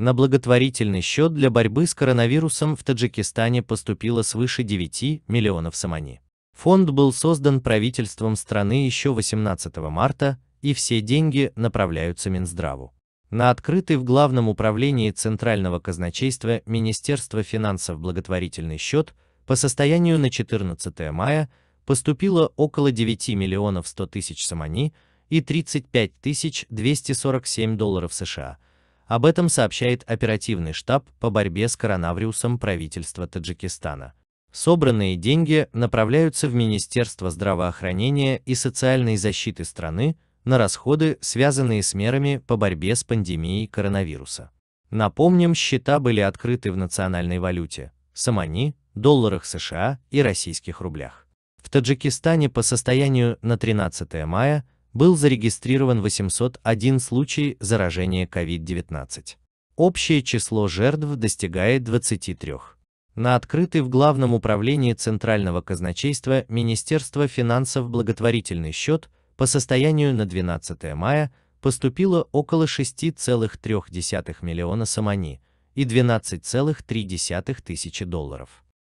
На благотворительный счет для борьбы с коронавирусом в Таджикистане поступило свыше 9 миллионов самани. Фонд был создан правительством страны еще 18 марта, и все деньги направляются Минздраву. На открытый в Главном управлении Центрального казначейства Министерства финансов благотворительный счет по состоянию на 14 мая поступило около 9 миллионов 100 тысяч самани и 35 247 долларов США – об этом сообщает оперативный штаб по борьбе с коронавирусом правительства Таджикистана. Собранные деньги направляются в Министерство здравоохранения и социальной защиты страны на расходы, связанные с мерами по борьбе с пандемией коронавируса. Напомним, счета были открыты в национальной валюте – самани, долларах США и российских рублях. В Таджикистане по состоянию на 13 мая – был зарегистрирован 801 случай заражения COVID-19. Общее число жертв достигает 23. На открытый в Главном управлении Центрального казначейства Министерства финансов благотворительный счет по состоянию на 12 мая поступило около 6,3 миллиона самани и 12,3 тысячи долларов.